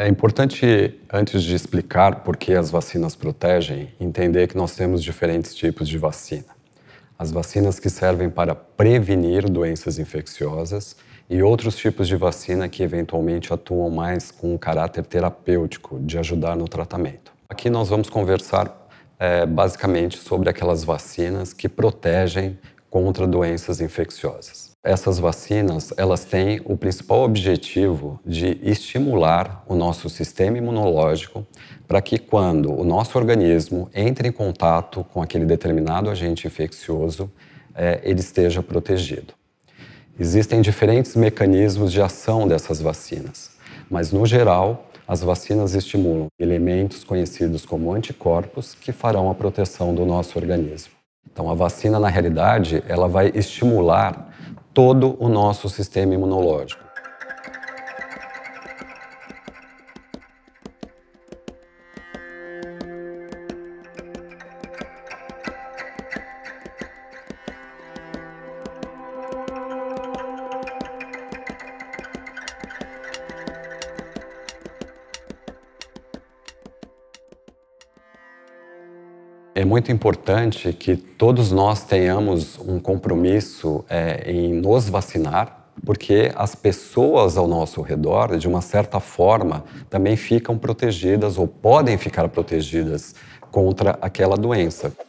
É importante, antes de explicar por que as vacinas protegem, entender que nós temos diferentes tipos de vacina. As vacinas que servem para prevenir doenças infecciosas e outros tipos de vacina que eventualmente atuam mais com um caráter terapêutico, de ajudar no tratamento. Aqui nós vamos conversar é, basicamente sobre aquelas vacinas que protegem contra doenças infecciosas. Essas vacinas, elas têm o principal objetivo de estimular o nosso sistema imunológico para que quando o nosso organismo entre em contato com aquele determinado agente infeccioso, é, ele esteja protegido. Existem diferentes mecanismos de ação dessas vacinas, mas no geral, as vacinas estimulam elementos conhecidos como anticorpos que farão a proteção do nosso organismo. Então, a vacina, na realidade, ela vai estimular todo o nosso sistema imunológico. é muito importante que todos nós tenhamos um compromisso é, em nos vacinar, porque as pessoas ao nosso redor, de uma certa forma, também ficam protegidas ou podem ficar protegidas contra aquela doença.